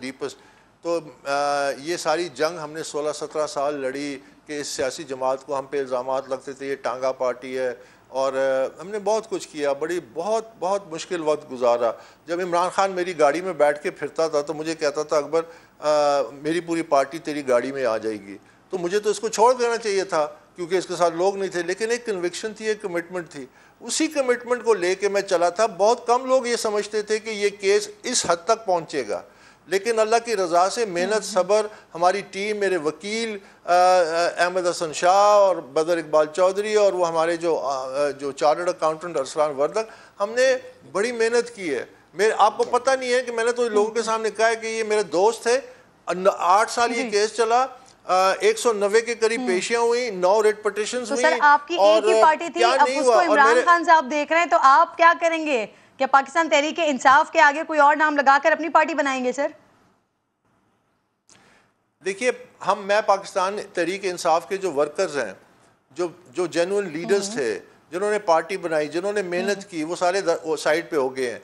Deepest तो ये सारी जंग हमने 16-17 साल लड़ी कि इस सियासी जमात को हम पे इल्ज़ाम लगते थे ये टांगा पार्टी है और हमने बहुत कुछ किया बड़ी बहुत बहुत मुश्किल वक्त गुजारा जब इमरान खान मेरी गाड़ी में बैठ के फिरता था तो मुझे कहता था अकबर मेरी पूरी पार्टी तेरी गाड़ी में आ जाएगी तो मुझे तो इसको छोड़ देना चाहिए था क्योंकि इसके साथ लोग नहीं थे लेकिन एक कन्विक्शन थी एक कमिटमेंट थी उसी कमिटमेंट को लेके मैं चला था बहुत कम लोग ये समझते थे कि ये केस इस हद तक पहुँचेगा लेकिन अल्लाह की रज़ा से मेहनत हम्म। सब्र हमारी टीम मेरे वकील अहमद हसन शाह और बदर इकबाल चौधरी और वो हमारे जो आ, जो चार्टर्ड अकाउंटेंट अरसलान वर्दक हमने बड़ी मेहनत की है मेरे आपको पता नहीं है कि मैंने तो लोगों के हम्म। सामने कहा है कि ये मेरे दोस्त थे आठ साल ये केस चला एक सौ नब्बे के करीब हम्म। पेशियां हुई नौ रेट पटिशन तो हुई सर आपकी और एक ही पार्टी थी अब उसको इमरान खान साहब देख रहे हैं तो आप क्या करेंगे क्या पाकिस्तान तहरीक इंसाफ के आगे कोई और नाम लगाकर अपनी पार्टी बनाएंगे सर देखिए हम मैं पाकिस्तान तहरीक इंसाफ के जो वर्कर्स हैं जो जो जेनुअन लीडर्स हम्म। थे जिन्होंने पार्टी बनाई जिन्होंने मेहनत हम्म। की वो सारे साइड पे हो गए हैं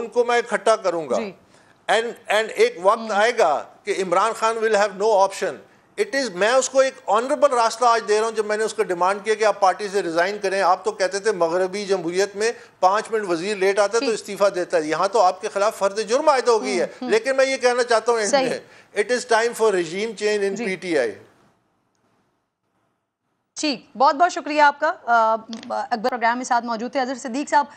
उनको मैं इकट्ठा करूंगा एंड एंड एक वक्त हम्म। आएगा कि Imran Khan will have no option it is मैं उसको एक ऑनरेबल रास्ता आज दे रहा हूँ जब मैंने उसको डिमांड किया कि आप पार्टी से रिज़ाइन करें आप तो कहते थे मगरबी जमहूरियत में पांच मिनट वजीर लेट आता है तो इस्तीफ़ा देता है यहाँ तो आपके खिलाफ फर्द जुर्म आयद हो गई है हम्म, हम्म। लेकिन मैं ये कहना चाहता हूँ it is time for regime change in P T I ठीक बहुत बहुत शुक्रिया आपका अकबर प्रोग्राम के साथ मौजूद थे अजहर सिद्दीक साहब